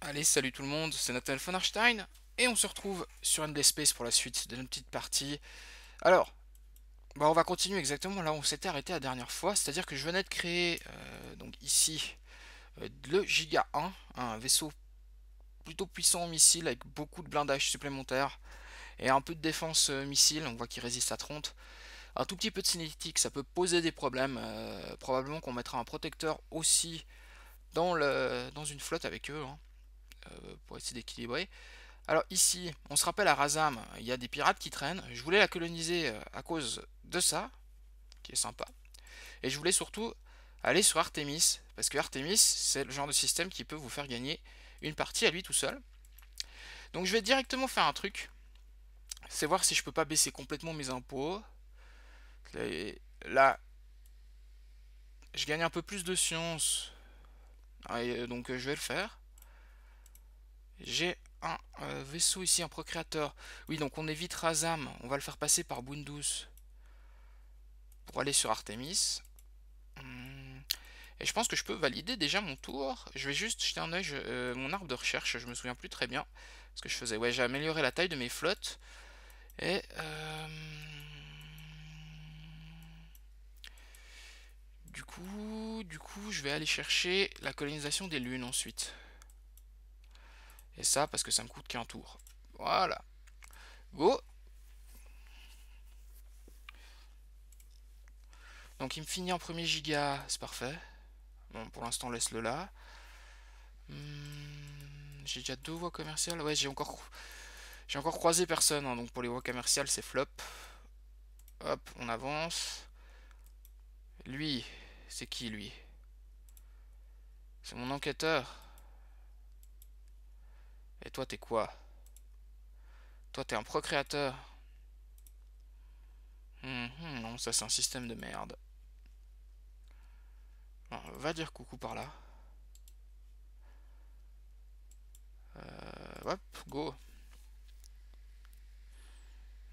Allez, salut tout le monde, c'est Nathaniel von Arstein, et on se retrouve sur Endless Space pour la suite de notre petite partie. Alors, bah, on va continuer exactement là où on s'était arrêté la dernière fois, c'est-à-dire que je venais de créer, euh, donc ici, euh, le Giga 1, un vaisseau plutôt puissant en missile, avec beaucoup de blindage supplémentaire, et un peu de défense euh, missile, on voit qu'il résiste à 30. Un tout petit peu de cinétique, ça peut poser des problèmes, probablement qu'on mettra un protecteur aussi dans, le, dans une flotte avec eux, hein. Euh, pour essayer d'équilibrer. Alors ici, on se rappelle à Razam, il y a des pirates qui traînent. Je voulais la coloniser euh, à cause de ça, qui est sympa. Et je voulais surtout aller sur Artemis, parce que Artemis, c'est le genre de système qui peut vous faire gagner une partie à lui tout seul. Donc je vais directement faire un truc, c'est voir si je peux pas baisser complètement mes impôts. Là, je gagne un peu plus de science, ah, euh, donc je vais le faire j'ai un euh, vaisseau ici, un procréateur. Oui, donc on évite Razam. On va le faire passer par Bundus pour aller sur Artemis. Hmm. Et je pense que je peux valider déjà mon tour. Je vais juste jeter un oeil, à euh, mon arbre de recherche, je me souviens plus très bien. Ce que je faisais, ouais, j'ai amélioré la taille de mes flottes. Et... Euh, du coup, du coup, je vais aller chercher la colonisation des lunes ensuite. Et ça, parce que ça me coûte qu'un tour. Voilà. Go Donc il me finit en premier giga, c'est parfait. Bon, pour l'instant, laisse-le là. Hmm, j'ai déjà deux voies commerciales. Ouais, j'ai encore, j'ai encore croisé personne. Hein. donc pour les voies commerciales, c'est flop. Hop, on avance. Lui, c'est qui lui C'est mon enquêteur. Toi, t'es quoi Toi, t'es un procréateur. Mhm, non, ça, c'est un système de merde. va dire coucou par là. Euh, hop, go.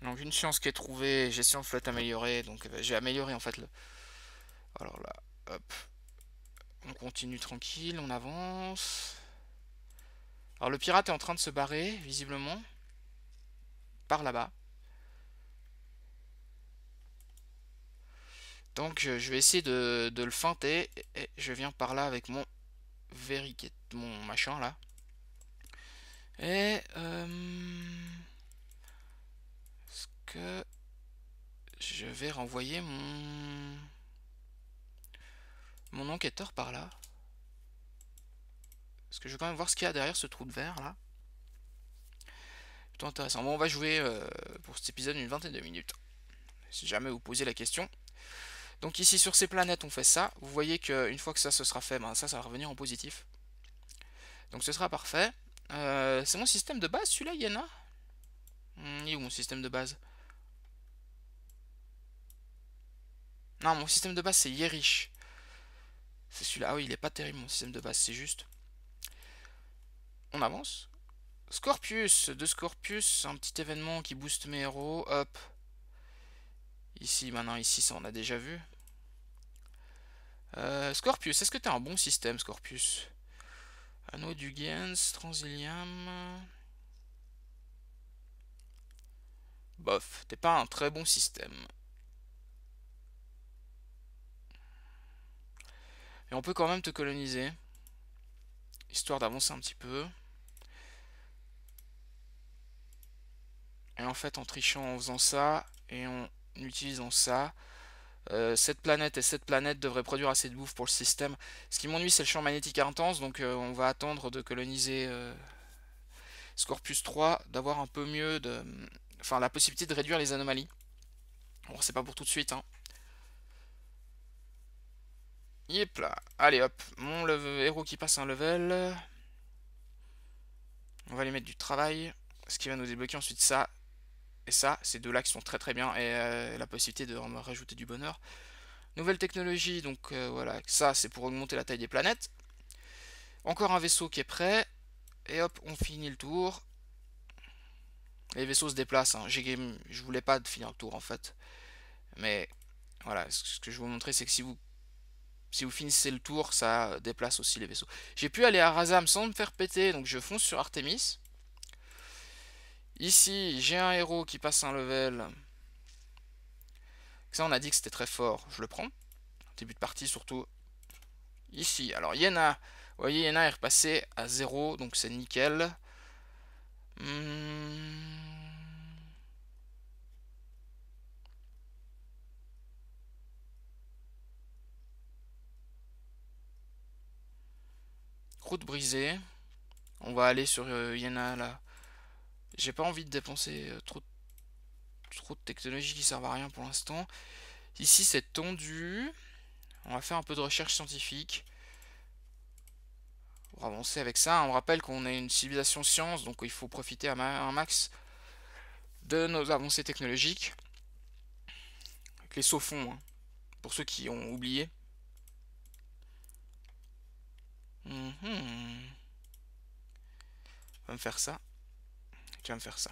Donc une science qui est trouvée, gestion de flotte améliorée, donc eh ben, j'ai amélioré en fait le... Alors là, hop. On continue tranquille, on avance. Alors le pirate est en train de se barrer, visiblement. Par là-bas. Donc euh, je vais essayer de, le feinter. Et je viens par là avec mon verriquet. mon machin là. Et euh, est-ce que je vais renvoyer mon mon enquêteur par là parce que je veux quand même voir ce qu'il y a derrière ce trou de verre là. Plutôt intéressant. Bon, on va jouer euh, pour cet épisode une vingtaine de minutes. Si jamais vous posez la question. Donc ici sur ces planètes on fait ça. Vous voyez qu'une fois que ça se sera fait, ben, ça, ça va revenir en positif. Donc ce sera parfait. Euh, c'est mon système de base celui-là, Yana hmm, Il est où mon système de base Non, mon système de base c'est Yerish. C'est celui-là. Ah oui, il est pas terrible mon système de base, c'est juste on avance. Scorpius, de Scorpius, un petit événement qui booste mes héros, hop. Ici, maintenant, ici, ça on a déjà vu. Euh, Scorpius, est-ce que t'as un bon système, Scorpius Anneau du Gens, Transilium... Bof, t'es pas un très bon système. Et on peut quand même te coloniser. Histoire d'avancer un petit peu. Et en fait, en trichant, en faisant ça, et en utilisant ça, euh, cette planète et cette planète devraient produire assez de bouffe pour le système. Ce qui m'ennuie, c'est le champ magnétique intense, donc euh, on va attendre de coloniser euh, 3, d'avoir un peu mieux de... Enfin, la possibilité de réduire les anomalies. Bon, c'est pas pour tout de suite, hein. Yep là. Allez hop, mon héros qui passe un level. On va lui mettre du travail. Ce qui va nous débloquer ensuite ça. Et ça, ces deux-là qui sont très très bien et euh, la possibilité de rajouter du bonheur. Nouvelle technologie, donc euh, voilà, ça c'est pour augmenter la taille des planètes. Encore un vaisseau qui est prêt. Et hop, on finit le tour. Les vaisseaux se déplacent. Hein. Je voulais pas finir le tour en fait. Mais voilà, ce que je vais vous montrer, c'est que si vous, si vous finissez le tour, ça déplace aussi les vaisseaux. J'ai pu aller à Razam sans me faire péter, donc je fonce sur Artemis. Ici, j'ai un héros qui passe un level. Ça, on a dit que c'était très fort. Je le prends. Début de partie, surtout. Ici. Alors, Yena. Vous voyez, Yena est repassée à 0. Donc, c'est nickel. Hmm. Route brisée. On va aller sur euh, Yena, là. J'ai pas envie de dépenser trop, euh, trop de technologies qui servent à rien pour l'instant. Ici, c'est tendu. On va faire un peu de recherche scientifique. Pour avancer avec ça, on rappelle qu'on est une civilisation science, donc il faut profiter à un max de nos avancées technologiques. Avec les sauts fonds, hein, pour ceux qui ont oublié. Mhm. On va me faire ça. Tu vas me faire ça.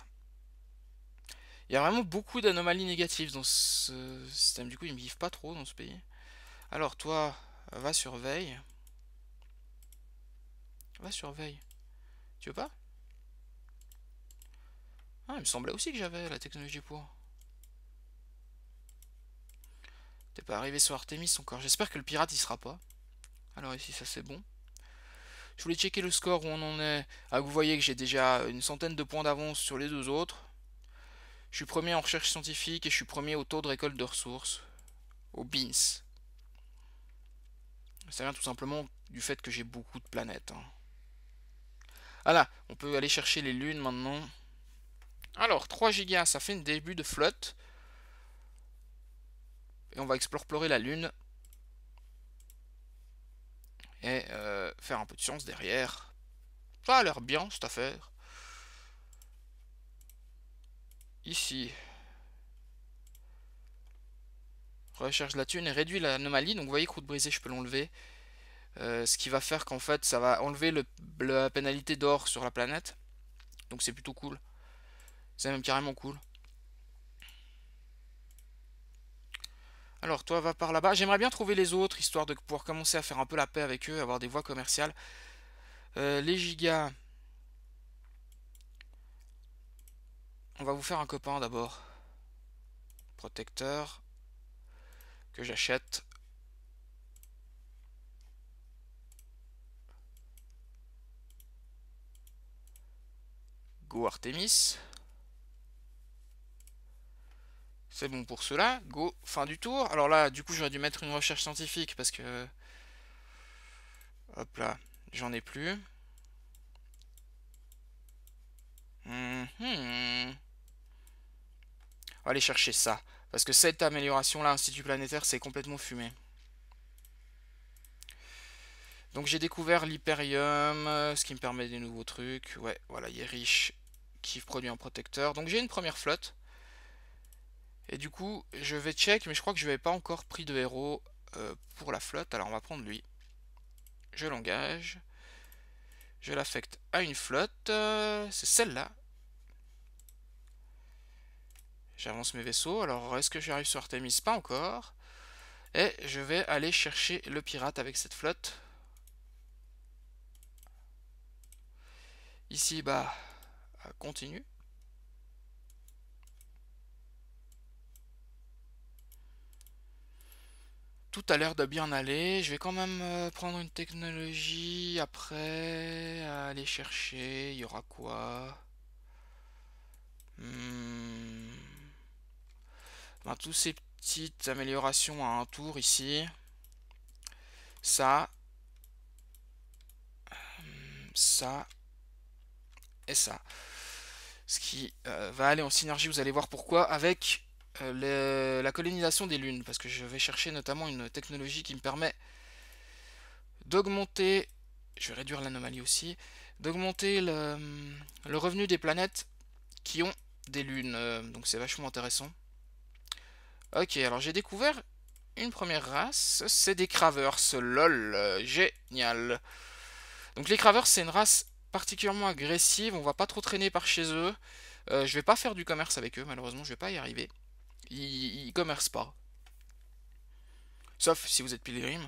Il y a vraiment beaucoup d'anomalies négatives dans ce système. Du coup, ils me vivent pas trop dans ce pays. Alors, toi, va surveille. Va surveille. Tu veux pas Ah, il me semblait aussi que j'avais la technologie pour. T'es pas arrivé sur Artemis encore. J'espère que le pirate, il sera pas. Alors ici, ça c'est bon. Je voulais checker le score où on en est. Ah, vous voyez que j'ai déjà une centaine de points d'avance sur les deux autres. Je suis premier en recherche scientifique et je suis premier au taux de récolte de ressources. Au BINS. Ça vient tout simplement du fait que j'ai beaucoup de planètes. Voilà hein. ah on peut aller chercher les lunes maintenant. Alors, 3 gigas, ça fait un début de flotte. Et on va explorer la lune et euh, faire un peu de science derrière. Ça a l'air bien cette affaire. Ici. Recherche la thune et réduit l'anomalie. Donc vous voyez, croûte brisée, je peux l'enlever. Euh, ce qui va faire qu'en fait, ça va enlever le, la pénalité d'or sur la planète. Donc c'est plutôt cool. C'est même carrément cool. Alors toi va par là-bas. J'aimerais bien trouver les autres, histoire de pouvoir commencer à faire un peu la paix avec eux, avoir des voies commerciales. Euh, les gigas. On va vous faire un copain d'abord. Protecteur. Que j'achète. Go Artemis. C'est bon pour cela. Go, fin du tour. Alors là, du coup, j'aurais dû mettre une recherche scientifique parce que... Hop là, j'en ai plus. On va aller chercher ça. Parce que cette amélioration-là, Institut Planétaire, c'est complètement fumé. Donc j'ai découvert l'Hyperium, euh, ce qui me permet des nouveaux trucs. Ouais, voilà, il est riche, qui produit un protecteur. Donc j'ai une première flotte. Et du coup, je vais check, mais je crois que je n'avais pas encore pris de héros euh, pour la flotte. Alors on va prendre lui. Je l'engage. Je l'affecte à une flotte. C'est celle-là. J'avance mes vaisseaux. Alors est-ce que j'arrive sur Artemis Pas encore. Et je vais aller chercher le pirate avec cette flotte. Ici, bah, euh, continue. tout a l'air de bien aller. Je vais quand même euh, prendre une technologie après, aller chercher. Il y aura quoi hmm. Ben, Tous ces petites améliorations à un tour ici. Ça. Ça. Et ça. Ce qui euh, va aller en synergie, vous allez voir pourquoi, avec euh, la colonisation des lunes, parce que je vais chercher notamment une technologie qui me permet d'augmenter, je vais réduire l'anomalie aussi, d'augmenter le, revenu des planètes qui ont des lunes, euh, donc c'est vachement intéressant. Ok, alors j'ai découvert une première race, c'est des Cravers, lol, génial. Donc les Cravers, c'est une race particulièrement agressive, on va pas trop traîner par chez eux. Euh, je vais pas faire du commerce avec eux, malheureusement, je vais pas y arriver. Ils, commerce commercent pas. Sauf si vous êtes pilgrim.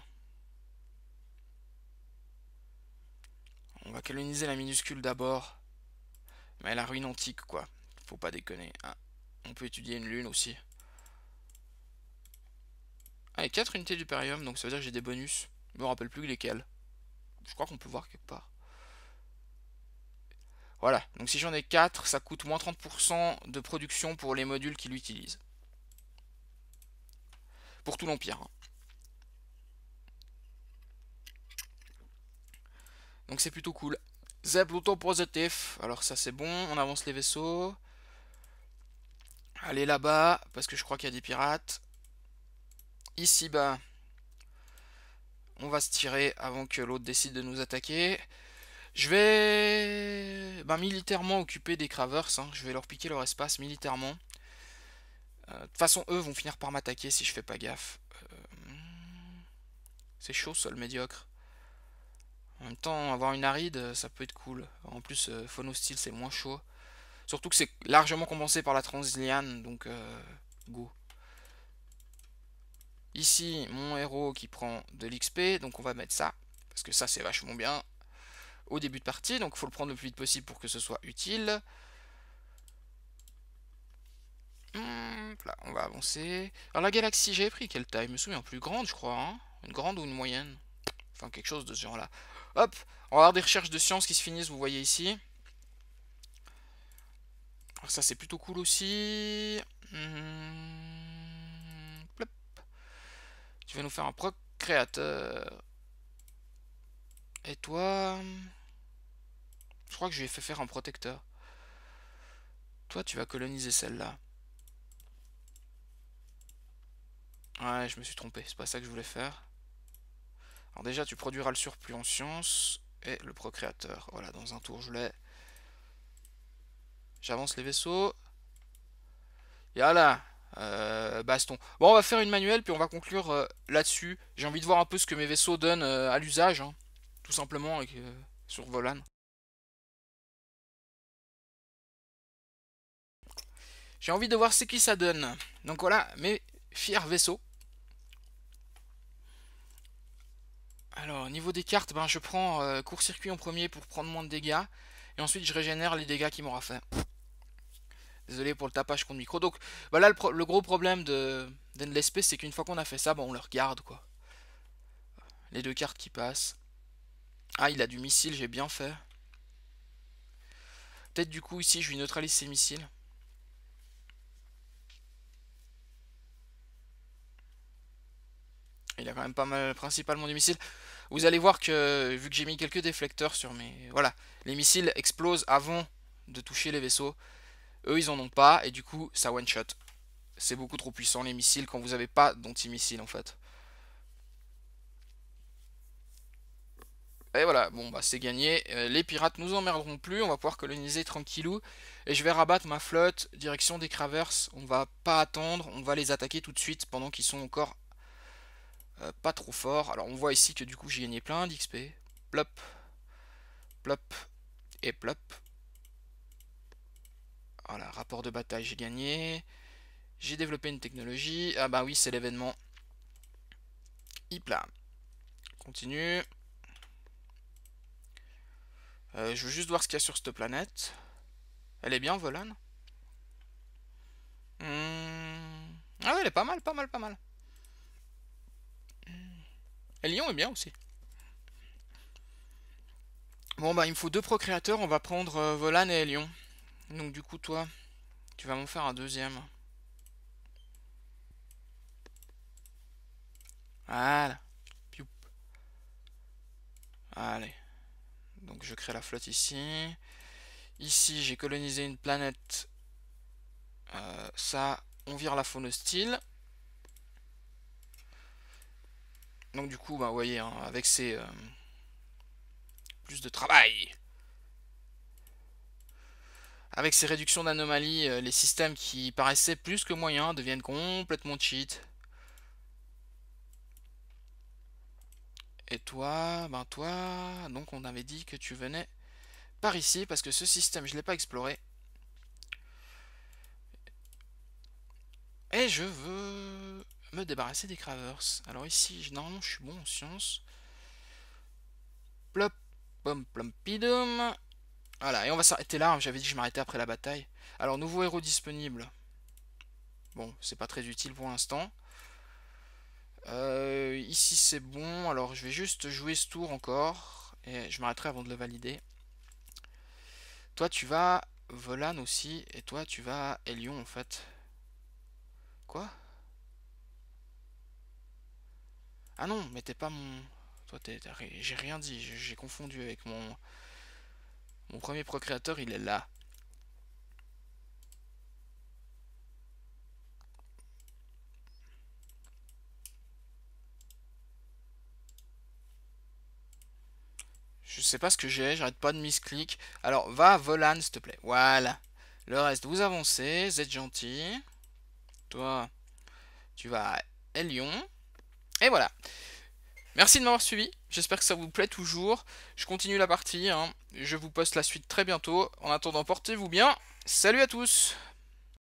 On va coloniser la minuscule d'abord. Mais la ruine antique, quoi. Faut pas déconner. Hein. on peut étudier une lune aussi. Ah, et 4 unités périum donc ça veut dire que j'ai des bonus. Je me rappelle plus lesquels. Je crois qu'on peut voir quelque part. Voilà, donc si j'en ai 4, ça coûte moins 30% de production pour les modules qui l'utilisent pour tout l'Empire. Donc c'est plutôt cool. plutôt positif. Alors ça c'est bon, on avance les vaisseaux. Allez là-bas, parce que je crois qu'il y a des pirates. Ici-bas, on va se tirer avant que l'autre décide de nous attaquer. Je vais bah, militairement occuper des Cravers. Hein. Je vais leur piquer leur espace militairement. Euh, de toute façon, eux vont finir par m'attaquer si je fais pas gaffe. Euh, c'est chaud, sol médiocre. En même temps, avoir une aride, euh, ça peut être cool. En plus, Phonostyle, c'est moins chaud. Surtout que c'est largement compensé par la Transiliane, donc go. Ici, mon héros qui prend de l'XP, donc on va mettre ça. Parce que ça, c'est vachement bien au début de partie, donc il faut le prendre le plus vite possible pour que ce soit utile. Hum, on va avancer. Alors la galaxie, j'avais pris quelle taille Je me souviens plus grande, je crois. Hein. une grande ou une moyenne Enfin, quelque chose de ce genre-là. Hop On va avoir des recherches de sciences qui se finissent, vous voyez ici. Alors ça, c'est plutôt cool aussi. Hum, plop. Tu vas nous faire un procréateur Et toi Je crois que je lui ai fait faire un protecteur. Toi, tu vas coloniser celle-là. Ouais, je me suis trompé, c'est pas ça que je voulais faire. Alors déjà, tu produiras le surplus en science. et le procréateur. Voilà, dans un tour, je l'ai. J'avance les vaisseaux. Yala euh, Baston. Bon, on va faire une manuelle, puis on va conclure euh, là-dessus. J'ai envie de voir un peu ce que mes vaisseaux donnent euh, à l'usage, hein. tout simplement, euh, sur Volan. J'ai envie de voir ce qui ça donne. Donc voilà, mais Fier vaisseau. Alors, au niveau des cartes, ben, je prends euh, court-circuit en premier pour prendre moins de dégâts. Et ensuite, je régénère les dégâts qu'il m'aura fait. Désolé pour le tapage contre micro. Donc, voilà bah le, gros problème de l'espèce c'est qu'une fois qu'on a fait ça, bah, on le regarde, quoi. Les deux cartes qui passent. Ah, il a du missile, j'ai bien fait. Peut-être du coup, ici, je lui neutralise ses missiles. Il a quand même pas mal, principalement des missiles. Vous allez voir que, vu que j'ai mis quelques déflecteurs sur mes... Voilà, les missiles explosent avant de toucher les vaisseaux. Eux, ils en ont pas, et du coup, ça one-shot. C'est beaucoup trop puissant, les missiles, quand vous avez pas d'anti-missiles, en fait. Et voilà, bon bah c'est gagné, euh, les pirates nous emmerderont plus, on va pouvoir coloniser tranquillou, et je vais rabattre ma flotte, direction des Cravers, on va pas attendre, on va les attaquer tout de suite pendant qu'ils sont encore euh, pas trop fort. Alors on voit ici que du coup j'ai gagné plein d'XP. Plop, plop et plop. Voilà, rapport de bataille, j'ai gagné. J'ai développé une technologie. Ah bah oui, c'est l'événement. Hip là. Continue. Euh, je veux juste voir ce qu'il y a sur cette planète. Elle est bien, Volan. Hmm. Ah ouais, elle est pas mal, pas mal, pas mal. Lion Lyon est bien aussi. Bon bah il me faut deux procréateurs, on va prendre euh, Volan et Lyon. Donc du coup toi, tu vas m'en faire un deuxième. Voilà. Allez. Donc je crée la flotte ici. Ici j'ai colonisé une planète. Euh, ça, on vire la faune hostile. Donc du coup, bah, vous voyez, hein, avec ces... Euh, plus de travail avec ces réductions d'anomalies, euh, les systèmes qui paraissaient plus que moyens deviennent complètement cheat. Et toi, ben toi, donc on avait dit que tu venais par ici, parce que ce système, je ne l'ai pas exploré. Et je veux me débarrasser des Cravers. Alors ici, je, normalement, je suis bon en science. Plop, pom, plompidum. Voilà, et on va s'arrêter là. J'avais dit que je m'arrêtais après la bataille. Alors, nouveau héros disponible. Bon, c'est pas très utile pour l'instant. Euh, ici, c'est bon. Alors, je vais juste jouer ce tour encore. Et je m'arrêterai avant de le valider. Toi, tu vas Volan aussi. Et toi, tu vas Elion, en fait. Quoi Ah non, mais t'es pas mon... Toi, j'ai rien dit, j'ai confondu avec mon... Mon premier procréateur, il est là. Je sais pas ce que j'ai, j'arrête pas de clic. Alors, va, Volan, s'il te plaît. Voilà. Le reste, vous avancez, vous êtes gentil. Toi, tu vas à Elion. Et voilà. Merci de m'avoir suivi, j'espère que ça vous plaît toujours. Je continue la partie, hein. je vous poste la suite très bientôt. En attendant, portez-vous bien. Salut à tous